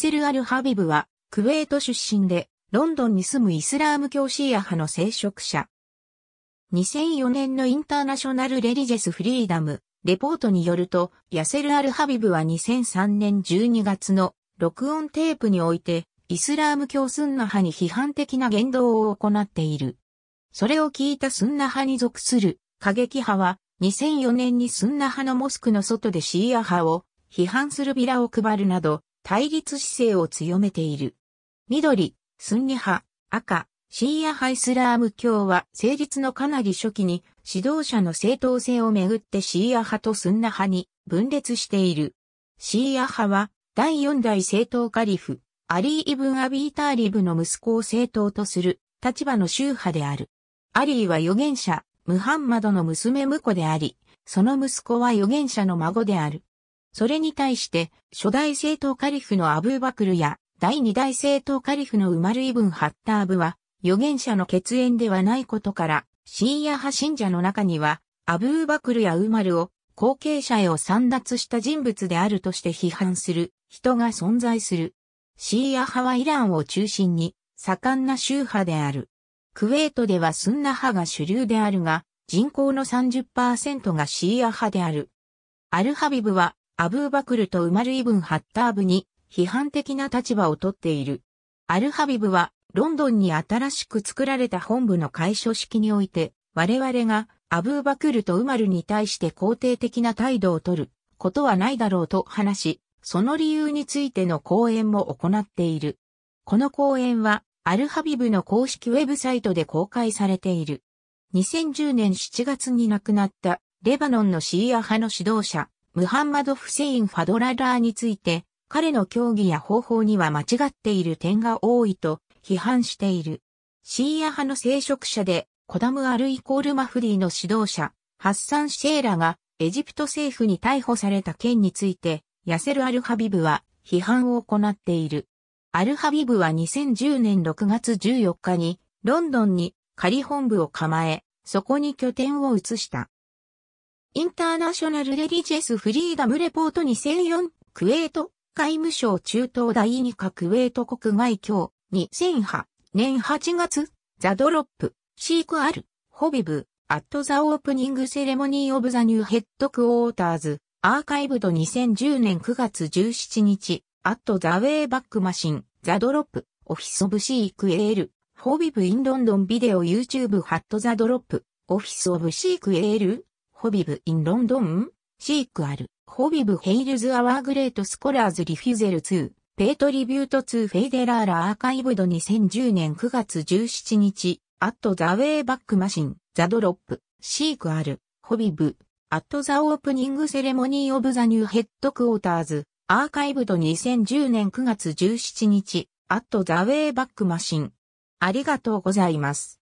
セル・アル・ハビブは、クウェート出身で、ロンドンに住むイスラーム教シーア派の聖職者。2004年のインターナショナル・レリジェス・フリーダム、レポートによると、ヤセル・アル・ハビブは2003年12月の録音テープにおいて、イスラーム教スンナ派に批判的な言動を行っている。それを聞いたスンナ派に属する過激派は、2004年にスンナ派のモスクの外でシーア派を批判するビラを配るなど、対立姿勢を強めている。緑、スンニ派、赤、シーアハイスラーム教は成立のかなり初期に指導者の正当性をめぐってシーア派とスンナ派に分裂している。シーア派は第四代政党カリフ、アリー・イブン・アビーターリブの息子を政党とする立場の宗派である。アリーは預言者、ムハンマドの娘婿であり、その息子は預言者の孫である。それに対して、初代政党カリフのアブーバクルや、第二代政党カリフのウマルイブン・ハッターブは、預言者の血縁ではないことから、シーア派信者の中には、アブーバクルやウマルを後継者へを散脱した人物であるとして批判する人が存在する。シーア派はイランを中心に盛んな宗派である。クウェートではスンナ派が主流であるが、人口の30%がシーア派である。アルハビブはアブーバクルとウマルイブン・ハッターブに批判的な立場をとっている。アルハビブはロンドンに新しく作られた本部の開所式において我々がアブーバクルとウマルに対して肯定的な態度をとることはないだろうと話し、その理由についての講演も行っている。この講演はアルハビブの公式ウェブサイトで公開されている。2010年7月に亡くなったレバノンのシーア派の指導者、ムハンマド・フセイン・ファドララーについて、彼の協議や方法には間違っている点が多いと批判している。シーア派の聖職者で、コダム・アル・イコール・マフディの指導者、ハッサン・シェーラがエジプト政府に逮捕された件について、ヤセル・アル・ハビブは批判を行っている。アル・ハビブは2010年6月14日にロンドンに仮本部を構え、そこに拠点を移した。インターナショナルレリジェスフリーダムレポート2004クウェート外務省中東第2課クウェート国外協2008年8月ザドロップシークアルホビブアットザオープニングセレモニーオブザニューヘッドクォーターズアーカイブド2010年9月17日アットザウェイバックマシンザドロップオフィスオブシークエールホビブインロンドンビデオ YouTube ハットザドロップオフィスオブシークエールホビブ・イン・ロンドンシークある。ホビブ・ヘイルズ・アワー・グレート・スコラーズ・リフュゼル2。ペイトリビュート2フェイデラーラアーカイブド2010年9月17日、アットザウェイバックマシン、ザドロップ、シークある、ホビブ、アットザオープニングセレモニーオブザニューヘッドクォーターズ、アーカイブド2010年9月17日、アットザウェイバックマシン。ありがとうございます。